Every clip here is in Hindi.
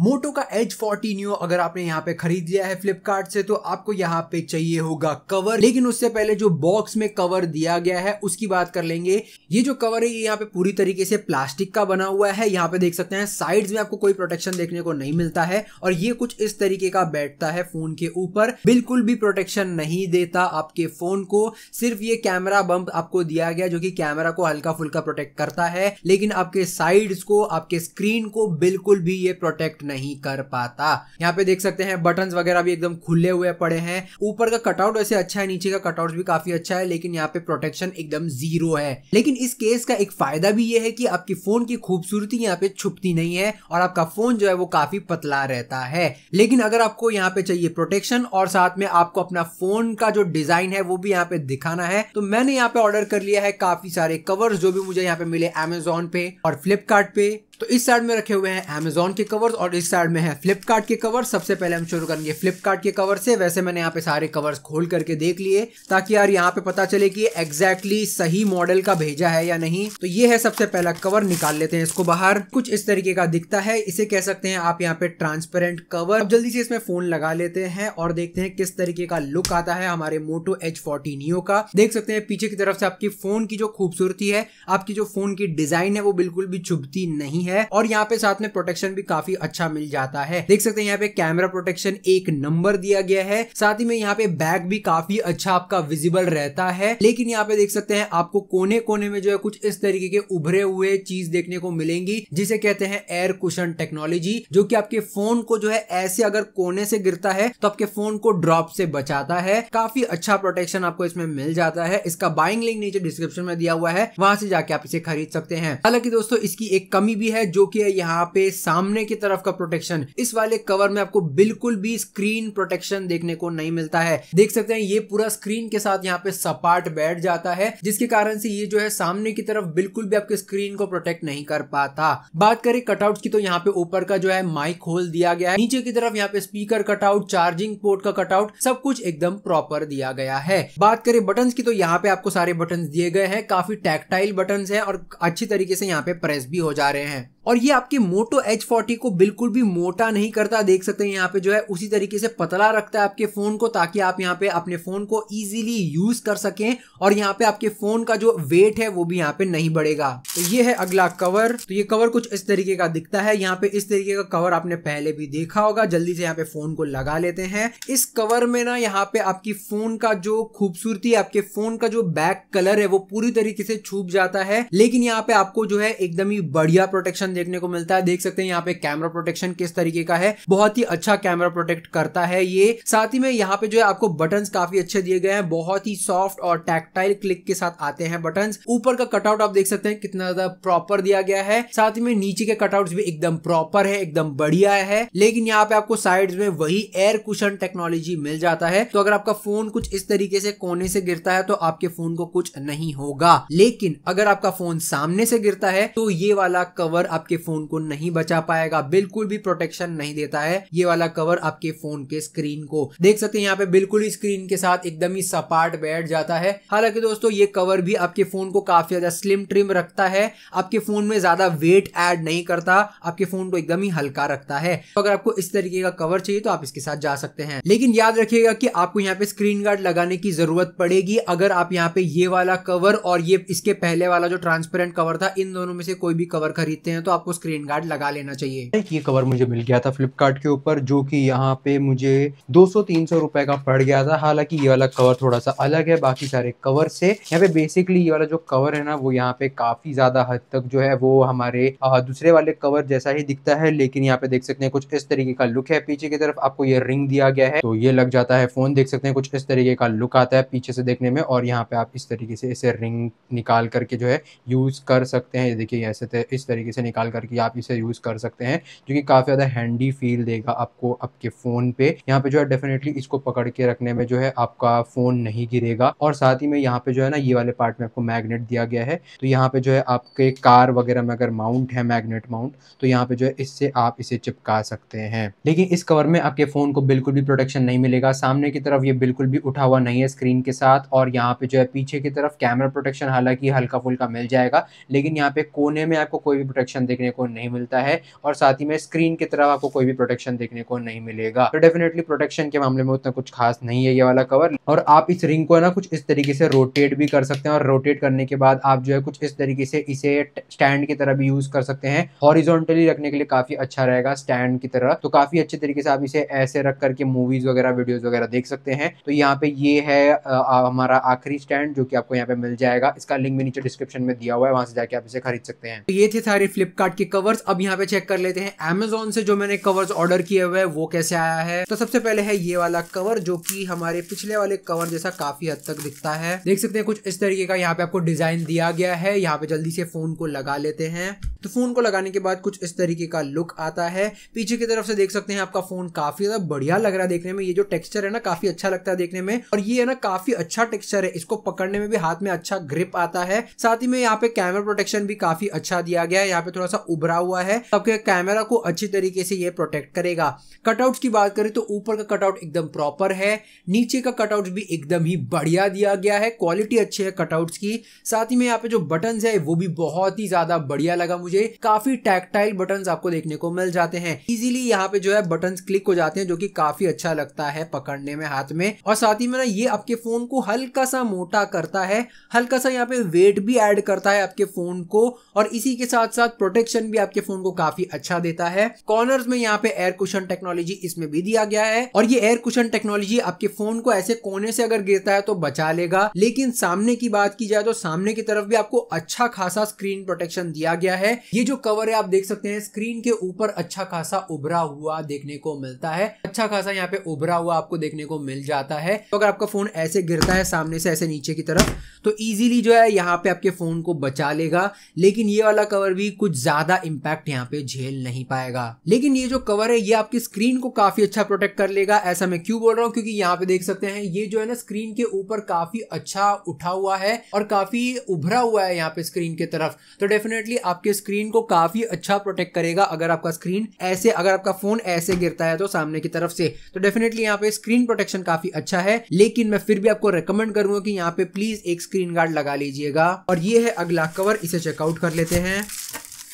मोटो का एच फोर्टी न्यू अगर आपने यहाँ पे खरीद लिया है फ्लिपकार्ट से तो आपको यहाँ पे चाहिए होगा कवर लेकिन उससे पहले जो बॉक्स में कवर दिया गया है उसकी बात कर लेंगे ये जो कवर है ये यहाँ पे पूरी तरीके से प्लास्टिक का बना हुआ है यहाँ पे देख सकते हैं साइड्स में आपको कोई प्रोटेक्शन देखने को नहीं मिलता है और ये कुछ इस तरीके का बैठता है फोन के ऊपर बिल्कुल भी प्रोटेक्शन नहीं देता आपके फोन को सिर्फ ये कैमरा बम्प आपको दिया गया जो की कैमरा को हल्का फुल्का प्रोटेक्ट करता है लेकिन आपके साइड को आपके स्क्रीन को बिल्कुल भी ये प्रोटेक्ट नहीं कर पाता यहाँ पे देख सकते हैं बटन वगैरह भी एकदम खुले हुए पड़े हैं ऊपर का कटआउट वैसे अच्छा है नीचे का कटआउट भी काफी अच्छा है लेकिन यहाँ पे प्रोटेक्शन एकदम जीरो है लेकिन इस केस का एक फायदा भी ये है कि आपकी फोन की खूबसूरती यहाँ पे छुपती नहीं है और आपका फोन जो है वो काफी पतला रहता है लेकिन अगर आपको यहाँ पे चाहिए प्रोटेक्शन और साथ में आपको अपना फोन का जो डिजाइन है वो भी यहाँ पे दिखाना है तो मैंने यहाँ पे ऑर्डर कर लिया है काफी सारे कवर्स जो भी मुझे यहाँ पे मिले अमेजोन पे और फ्लिपकार्ट पे तो इस साइड में रखे हुए हैं अमेजोन के कवर्स और इस साइड में है फ्लिपकार्ट के कवर सबसे पहले हम शुरू करेंगे फ्लिपकार्ट के कवर से वैसे मैंने यहाँ पे सारे कवर्स खोल करके देख लिए ताकि यार यहाँ पे पता चले कि एग्जैक्टली सही मॉडल का भेजा है या नहीं तो ये है सबसे पहला कवर निकाल लेते हैं इसको बाहर कुछ इस तरीके का दिखता है इसे कह सकते हैं आप यहाँ पे ट्रांसपेरेंट कवर अब जल्दी से इसमें फोन लगा लेते हैं और देखते हैं किस तरीके का लुक आता है हमारे मोटो एच फोर्टी का देख सकते हैं पीछे की तरफ से आपकी फोन की जो खूबसूरती है आपकी जो फोन की डिजाइन है वो बिल्कुल भी चुभती नहीं है और यहाँ पे साथ में प्रोटेक्शन भी काफी अच्छा मिल जाता है देख सकते हैं यहाँ पे कैमरा प्रोटेक्शन एक नंबर दिया गया है साथ ही में यहाँ पे बैग भी काफी अच्छा आपका विजिबल रहता है लेकिन यहाँ पे देख सकते हैं आपको कोने कोने में जो है कुछ इस तरीके के उभरे हुए चीज देखने को मिलेंगी जिसे कहते हैं एयर कुशन टेक्नोलॉजी जो की आपके फोन को जो है ऐसे अगर कोने से गिरता है तो आपके फोन को ड्रॉप से बचाता है काफी अच्छा प्रोटेक्शन आपको इसमें मिल जाता है इसका बाइंग लिंक नीचे डिस्क्रिप्शन में दिया हुआ है वहां से जाके आप इसे खरीद सकते हैं हालांकि दोस्तों इसकी एक कमी भी है है जो कि है यहाँ पे सामने की तरफ का प्रोटेक्शन इस वाले कवर में आपको बिल्कुल भी स्क्रीन प्रोटेक्शन देखने को नहीं मिलता है देख सकते हैं ये पूरा स्क्रीन के साथ यहाँ पे सपाट बैठ जाता है जिसके कारण से ये जो है सामने की तरफ बिल्कुल भी आपके स्क्रीन को प्रोटेक्ट नहीं कर पाता बात करें कटआउट की तो यहाँ पे ऊपर का जो है माइक होल दिया गया है नीचे की तरफ यहाँ पे स्पीकर कटआउट चार्जिंग पोर्ट का कटआउट सब कुछ एकदम प्रॉपर दिया गया है बात करें बटन की तो यहाँ पे आपको सारे बटन दिए गए हैं काफी टैक्टाइल बटन है और अच्छी तरीके से यहाँ पे प्रेस भी हो जा रहे हैं Bye. और ये आपके मोटो एच फोर्टी को बिल्कुल भी मोटा नहीं करता देख सकते हैं यहाँ पे जो है उसी तरीके से पतला रखता है आपके फोन को ताकि आप यहाँ पे अपने फोन को इजीली यूज कर सकें और यहाँ पे आपके फोन का जो वेट है वो भी यहाँ पे नहीं बढ़ेगा तो ये है अगला कवर तो ये कवर कुछ इस तरीके का दिखता है यहाँ पे इस तरीके का कवर आपने पहले भी देखा होगा जल्दी से यहाँ पे फोन को लगा लेते हैं इस कवर में ना यहाँ पे आपकी फोन का जो खूबसूरती आपके फोन का जो बैक कलर है वो पूरी तरीके से छूप जाता है लेकिन यहाँ पे आपको जो है एकदम ही बढ़िया प्रोटेक्शन देखने को मिलता है देख सकते हैं यहाँ पे कैमरा प्रोटेक्शन किस तरीके का है बहुत ही अच्छा कैमरा प्रोटेक्ट करता है ये साथ ही में यहाँ पे जो है आपको बटन काफी अच्छे दिए गए हैं बहुत ही सॉफ्ट और टैक्टाइल क्लिक के साथ आते हैं बटन ऊपर का कटआउट आप देख सकते हैं कितना ज्यादा प्रॉपर दिया गया है साथ ही में नीचे के कटआउट भी एकदम प्रॉपर है एकदम बढ़िया है लेकिन यहाँ पे आपको साइड में वही एयर कुशन टेक्नोलॉजी मिल जाता है तो अगर आपका फोन कुछ इस तरीके से कोने से गिरता है तो आपके फोन को कुछ नहीं होगा लेकिन अगर आपका फोन सामने से गिरता है तो ये वाला कवर आप आपके फोन को नहीं बचा पाएगा बिल्कुल भी प्रोटेक्शन नहीं देता है ये वाला कवर आपके फोन के स्क्रीन को देख सकते हैं यहाँ पे बिल्कुल ही स्क्रीन के साथ एकदम ही सपाट बैठ जाता है हालांकि दोस्तों ये कवर भी आपके फोन को काफी ज्यादा स्लिम ट्रिम रखता है आपके फोन में ज्यादा वेट एड नहीं करता आपके फोन को एकदम ही हल्का रखता है तो अगर आपको इस तरीके का कवर चाहिए तो आप इसके साथ जा सकते हैं लेकिन याद रखिएगा कि आपको यहाँ पे स्क्रीन गार्ड लगाने की जरूरत पड़ेगी अगर आप यहाँ पे ये वाला कवर और ये इसके पहले वाला जो ट्रांसपेरेंट कवर था इन दोनों में से कोई भी कवर खरीदते हैं तो आपको स्क्रीन गार्ड लगा लेना चाहिए एक ये कवर मुझे मिल गया था फ्लिपकार्ट के ऊपर जो कि यहाँ पे मुझे 200-300 रुपए का पड़ गया था हालांकि ये वाला कवर थोड़ा सा अलग है बाकी सारे कवर से यहाँ पे बेसिकली ये वाला जो कवर है ना वो यहाँ पे काफी ज्यादा हद तक जो है वो हमारे दूसरे वाले कवर जैसा ही दिखता है लेकिन यहाँ पे देख सकते हैं कुछ इस तरीके का लुक है पीछे की तरफ आपको ये रिंग दिया गया है तो ये लग जाता है फोन देख सकते हैं कुछ इस तरीके का लुक आता है पीछे से देखने में और यहाँ पे आप इस तरीके से इसे रिंग निकाल करके जो है यूज कर सकते हैं देखिए ऐसे तो इस तरीके से निकाल डाल करके आप इसे यूज़ कर सकते हैं जो कि काफ़ी ज़्यादा हैंडी फील देगा आपको आपके फ़ोन पे यहाँ पे जो है डेफिनेटली इसको पकड़ के रखने में जो है आपका फ़ोन नहीं गिरेगा और साथ ही में यहाँ पे जो है ना ये वाले पार्ट में आपको मैग्नेट दिया गया है तो यहाँ पे जो है आपके कार वगैरह में अगर माउंट है मैग्नेट माउंट तो यहाँ पे जो है इससे आप इसे चिपका सकते हैं लेकिन इस कवर में आपके फ़ोन को बिल्कुल भी प्रोटेक्शन नहीं मिलेगा सामने की तरफ ये बिल्कुल भी उठा हुआ नहीं है स्क्रीन के साथ और यहाँ पे जो है पीछे की तरफ कैमरा प्रोटेक्शन हालांकि हल्का फुल्का मिल जाएगा लेकिन यहाँ पे कोने में आपको कोई भी प्रोटेक्शन देखने को नहीं मिलता है और साथ ही में स्क्रीन की तरफ आपको कोई भी प्रोटेक्शन देखने को नहीं मिलेगा तो डेफिनेटली प्रोटेक्शन के मामले में उतना कुछ खास नहीं है ये वाला कवर और आप इस रिंग को ना कुछ इस तरीके से रोटेट भी कर सकते हैं और रोटेट करने के बाद आप जो है कुछ इस तरीके से इसे स्टैंड की तरह भी यूज कर सकते हैं हॉरिजोनटली रखने के लिए काफी अच्छा रहेगा स्टैंड की तरह तो काफी अच्छे तरीके से आप इसे ऐसे रख करके मूवीज वगैरह वीडियोज वगैरह देख सकते हैं तो यहाँ पे ये है हमारा आखिरी स्टैंड जो कि आपको यहाँ पे मिल जाएगा इसका लिंक भी नीचे डिस्क्रिप्शन में दिया हुआ है वहां से जाके आप इसे खरीद सकते हैं तो ये थे सारे फ्लिप फ्लिपकार्ट के कवर्स अब यहाँ पे चेक कर लेते हैं एमेजोन से जो मैंने कवर्स ऑर्डर किए हुए वो कैसे आया है तो सबसे पहले है ये वाला कवर जो की हमारे पिछले वाले कवर जैसा काफी हद तक दिखता है देख सकते हैं कुछ इस तरीके का यहाँ पे आपको डिजाइन दिया गया है यहाँ पे जल्दी से फोन को लगा लेते हैं तो फोन को लगाने के बाद कुछ इस तरीके का लुक आता है पीछे की तरफ से देख सकते हैं आपका फोन काफी ज्यादा बढ़िया लग रहा है देखने में ये जो टेक्सचर है ना काफी अच्छा लगता है देखने में और ये है ना काफी अच्छा टेक्सचर है इसको पकड़ने में भी हाथ में अच्छा ग्रिप आता है साथ ही में यहाँ पे कैमरा प्रोटेक्शन भी काफी अच्छा दिया गया है यहाँ पे थोड़ा थोड़ा सा उभरा हुआ है आपके कैमरा को अच्छी तरीके से ये प्रोटेक्ट करेगा कटआउट्स की बात करें तो ऊपर का कटआउट एकदम प्रॉपर है नीचे का कटआउट भी एकदम ही बढ़िया दिया गया है क्वालिटी अच्छी है कटआउट्स की साथ ही में यहाँ पे जो बटन है वो भी बहुत ही ज्यादा बढ़िया लगा मुझे काफी टैक्टाइल बटन आपको देखने को मिल जाते हैं इजिली यहाँ पे जो है बटन क्लिक हो जाते हैं जो की काफी अच्छा लगता है पकड़ने में हाथ में और साथ ही में ना ये आपके फोन को हल्का सा मोटा करता है हल्का सा यहाँ पे वेट भी एड करता है आपके फोन को और इसी के साथ साथ प्रोटेक्ट प्रोटेक्शन भी आपके फोन को काफी अच्छा देता है कॉर्नर्स में यहाँ पे एयर कुशन टेक्नोलॉजी इसमें भी दिया गया है और ये एयर कुशन टेक्नोलॉजी आपके फोन को ऐसे कोने से अगर गिरता है तो बचा लेगा लेकिन सामने की बात की जाए तो सामने की तरफ भी आपको अच्छा खासा स्क्रीन प्रोटेक्शन दिया गया है ये जो कवर है आप देख सकते हैं स्क्रीन के ऊपर अच्छा खासा उभरा हुआ देखने को मिलता है अच्छा खासा यहाँ पे उभरा हुआ आपको देखने को मिल जाता है तो अगर आपका फोन ऐसे गिरता है सामने से ऐसे नीचे की तरफ तो इजीली जो है यहाँ पे आपके फोन को बचा लेगा लेकिन ये वाला कवर भी कुछ ज्यादा इम्पैक्ट यहाँ पे झेल नहीं पाएगा लेकिन ये जो कवर है ये आपकी स्क्रीन को काफी अच्छा प्रोटेक्ट कर लेगा ऐसा मैं क्यों बोल रहा हूँ क्योंकि यहाँ पे देख सकते हैं ये जो है ना स्क्रीन के ऊपर काफी अच्छा उठा हुआ है और काफी उभरा हुआ है यहाँ पे स्क्रीन की तरफ तो डेफिनेटली आपके स्क्रीन को काफी अच्छा प्रोटेक्ट करेगा अगर आपका स्क्रीन ऐसे अगर आपका फोन ऐसे गिरता है तो सामने की तरफ से तो डेफिनेटली यहाँ पे स्क्रीन प्रोटेक्शन काफी अच्छा है लेकिन मैं फिर भी आपको रिकमेंड करूंगा कि यहाँ पे प्लीज एक स्क्रीन गार्ड लगा लीजिएगा और ये है अगला कवर इसे चेकआउट कर लेते हैं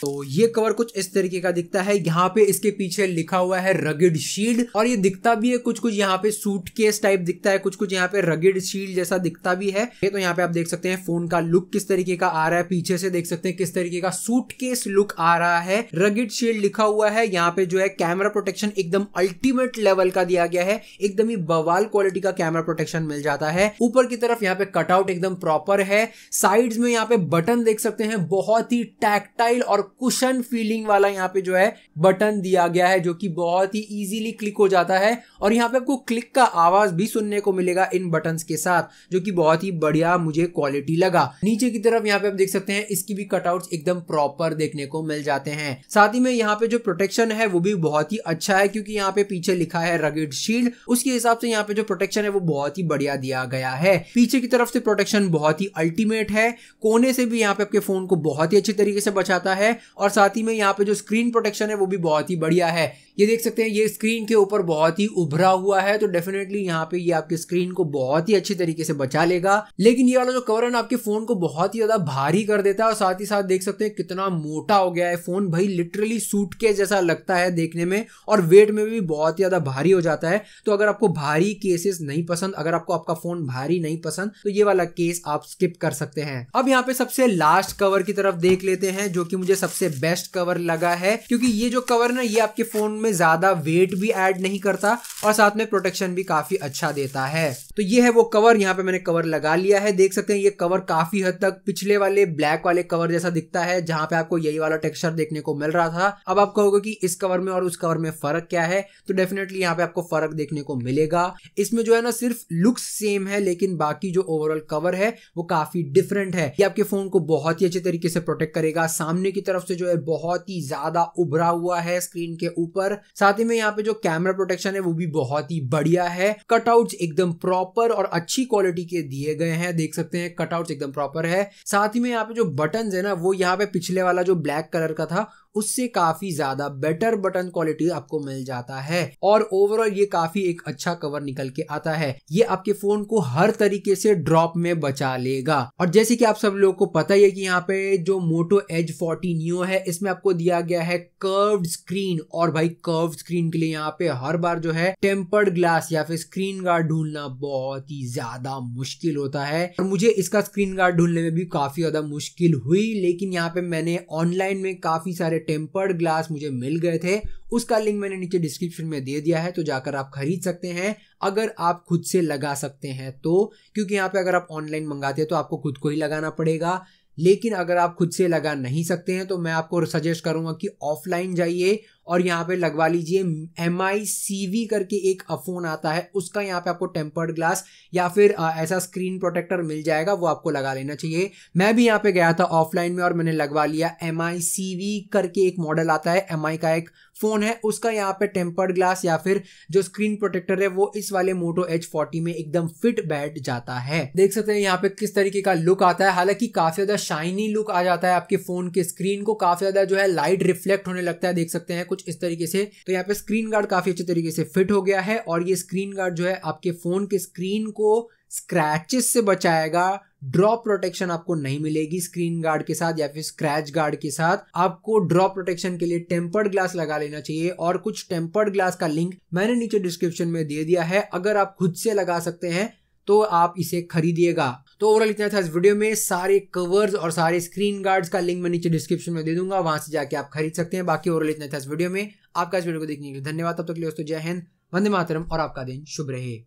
तो ये कवर कुछ इस तरीके का दिखता है यहाँ पे इसके पीछे लिखा हुआ है रगिड शील्ड और ये दिखता भी है कुछ कुछ यहाँ पे सूट केस टाइप दिखता है कुछ कुछ यहाँ पे रगिड शील्ड जैसा दिखता भी है ये तो यहाँ पे आप देख सकते हैं फोन का लुक किस तरीके का आ रहा है पीछे से देख सकते हैं किस तरीके का सूट केस लुक आ रहा है रगिड शील्ड लिखा हुआ है यहाँ पे जो है कैमरा प्रोटेक्शन एकदम अल्टीमेट लेवल का दिया गया है एकदम ही बवाल क्वालिटी का कैमरा प्रोटेक्शन मिल जाता है ऊपर की तरफ यहाँ पे कटआउट एकदम प्रॉपर है साइड में यहाँ पे बटन देख सकते हैं बहुत ही टैक्टाइल और कुशन फीलिंग वाला यहाँ पे जो है बटन दिया गया है जो कि बहुत ही इजीली क्लिक हो जाता है और यहाँ पे आपको क्लिक का आवाज भी सुनने को मिलेगा इन बटन के साथ जो कि बहुत ही बढ़िया मुझे क्वालिटी लगा नीचे की तरफ यहाँ पे आप देख सकते हैं इसकी भी कटआउट एकदम प्रॉपर देखने को मिल जाते हैं साथ ही में यहाँ पे जो प्रोटेक्शन है वो भी बहुत ही अच्छा है क्योंकि यहाँ पे पीछे लिखा है रगेड शील्ड उसके हिसाब से यहाँ पे जो प्रोटेक्शन है वो बहुत ही बढ़िया दिया गया है पीछे की तरफ से प्रोटेक्शन बहुत ही अल्टीमेट है कोने से भी यहाँ पे आपके फोन को बहुत ही अच्छी तरीके से बचाता है और साथ ही में यहाँ पे जो स्क्रीन प्रोटेक्शन है वो भी बहुत ही बढ़िया है ये देख सकते हैं ये स्क्रीन के ऊपर बहुत ही उभरा हुआ है तो डेफिनेटली यहाँ पे ये आपके स्क्रीन को बहुत ही अच्छी तरीके से बचा लेगा लेकिन ये वाला जो कवर है ना आपके फोन को बहुत ही ज्यादा भारी कर देता है और साथ ही साथ देख सकते हैं कितना मोटा हो गया है फोन भाई लिटरली सूट के जैसा लगता है देखने में और वेट में भी बहुत ज्यादा भारी हो जाता है तो अगर आपको भारी केसेस नहीं पसंद अगर आपको आपका फोन भारी नहीं पसंद तो ये वाला केस आप स्किप कर सकते हैं अब यहाँ पे सबसे लास्ट कवर की तरफ देख लेते हैं जो कि मुझे सबसे बेस्ट कवर लगा है क्योंकि ये जो कवर ना ये आपके फोन में ज्यादा वेट भी ऐड नहीं करता और साथ में प्रोटेक्शन भी काफी अच्छा देता है तो ये है वो कवर यहाँ पे मैंने कवर लगा लिया है देख सकते हैं ये कवर काफी हद तक पिछले वाले ब्लैक वाले कवर जैसा दिखता है जहां पे आपको यही वाला टेक्सचर देखने को मिल रहा था अब आप कहोगे कि इस कवर में और उस कवर में फर्क क्या है तो डेफिनेटली यहाँ पे आपको फर्क देखने को मिलेगा इसमें जो है ना सिर्फ लुक्स सेम है लेकिन बाकी जो ओवरऑल कवर है वो काफी डिफरेंट है ये आपके फोन को बहुत ही अच्छे तरीके से प्रोटेक्ट करेगा सामने की तरफ तरफ से जो है बहुत ही ज्यादा उभरा हुआ है स्क्रीन के ऊपर साथ ही में यहाँ पे जो कैमरा प्रोटेक्शन है वो भी बहुत ही बढ़िया है कटआउट एकदम प्रॉपर और अच्छी क्वालिटी के दिए गए हैं देख सकते हैं कटआउट एकदम प्रॉपर है साथ ही में यहाँ पे जो बटन है ना वो यहाँ पे पिछले वाला जो ब्लैक कलर का था उससे काफी ज्यादा बेटर बटन क्वालिटी आपको मिल जाता है और ओवरऑल ये काफी एक अच्छा कवर निकल के आता है ये आपके फोन को हर तरीके से ड्रॉप में बचा लेगा और जैसे कि आप सब लोगों को पता ही है कि यहाँ पे जो मोटो एज फोर्टी न्यू है इसमें आपको दिया गया है कर्व स्क्रीन और भाई कर्व स्क्रीन के लिए यहाँ पे हर बार जो है टेम्पर्ड ग्लास या फिर स्क्रीन गार्ड ढूंढना बहुत ही ज्यादा मुश्किल होता है और मुझे इसका स्क्रीन गार्ड ढूंढने में भी काफी ज्यादा मुश्किल हुई लेकिन यहाँ पे मैंने ऑनलाइन में काफी सारे टेम्पर्ड ग्लास मुझे मिल गए थे उसका लिंक मैंने नीचे डिस्क्रिप्शन में दे दिया है तो जाकर आप खरीद सकते हैं अगर आप खुद से लगा सकते हैं तो क्योंकि यहाँ पे अगर आप ऑनलाइन मंगाते हैं तो आपको खुद को ही लगाना पड़ेगा लेकिन अगर आप खुद से लगा नहीं सकते हैं तो मैं आपको सजेस्ट करूंगा कि ऑफलाइन जाइए और यहाँ पे लगवा लीजिए एम आई सी वी करके एक फोन आता है उसका यहाँ पे आपको टेम्पर्ड ग्लास या फिर आ, ऐसा स्क्रीन प्रोटेक्टर मिल जाएगा वो आपको लगा लेना चाहिए मैं भी यहाँ पे गया था ऑफलाइन में और मैंने लगवा लिया एम आई सी वी करके एक मॉडल आता है एम आई का एक फ़ोन है उसका यहाँ पे टेम्पर्ड ग्लास या फिर जो स्क्रीन प्रोटेक्टर है वो इस वाले मोटो एच फोर्टी में एकदम फिट बैठ जाता है देख सकते हैं यहाँ पे किस तरीके का लुक आता है हालांकि काफ़ी ज़्यादा शाइनी लुक आ जाता है आपके फ़ोन के स्क्रीन को काफ़ी ज़्यादा जो है लाइट रिफ्लेक्ट होने लगता है देख सकते हैं कुछ इस तरीके से तो यहाँ पे स्क्रीन गार्ड काफ़ी अच्छे तरीके से फिट हो गया है और ये स्क्रीन गार्ड जो है आपके फ़ोन के स्क्रीन को स्क्रैचेस से बचाएगा ड्रॉप प्रोटेक्शन आपको नहीं मिलेगी स्क्रीन गार्ड के साथ या फिर स्क्रैच गार्ड के साथ आपको ड्रॉप प्रोटेक्शन के लिए टेम्पर्ड ग्लास लगा लेना चाहिए और कुछ टेम्पर्ड ग्लास का लिंक मैंने नीचे डिस्क्रिप्शन में दे दिया है अगर आप खुद से लगा सकते हैं तो आप इसे खरीदिएगा तो ओवरऑल इतना था इस वीडियो में सारे कवर्स और सारे स्क्रीन गार्ड्स का लिंक मैं नीचे डिस्क्रिप्शन में दे दूंगा वहां से जाके आप खरीद सकते हैं बाकी ओवरऑल इतना था इस वीडियो में आपका इस वीडियो को देखने के लिए धन्यवाद तब तक तो लिए दोस्तों जय हिंद वंदे मातरम और आपका दिन शुभ रहे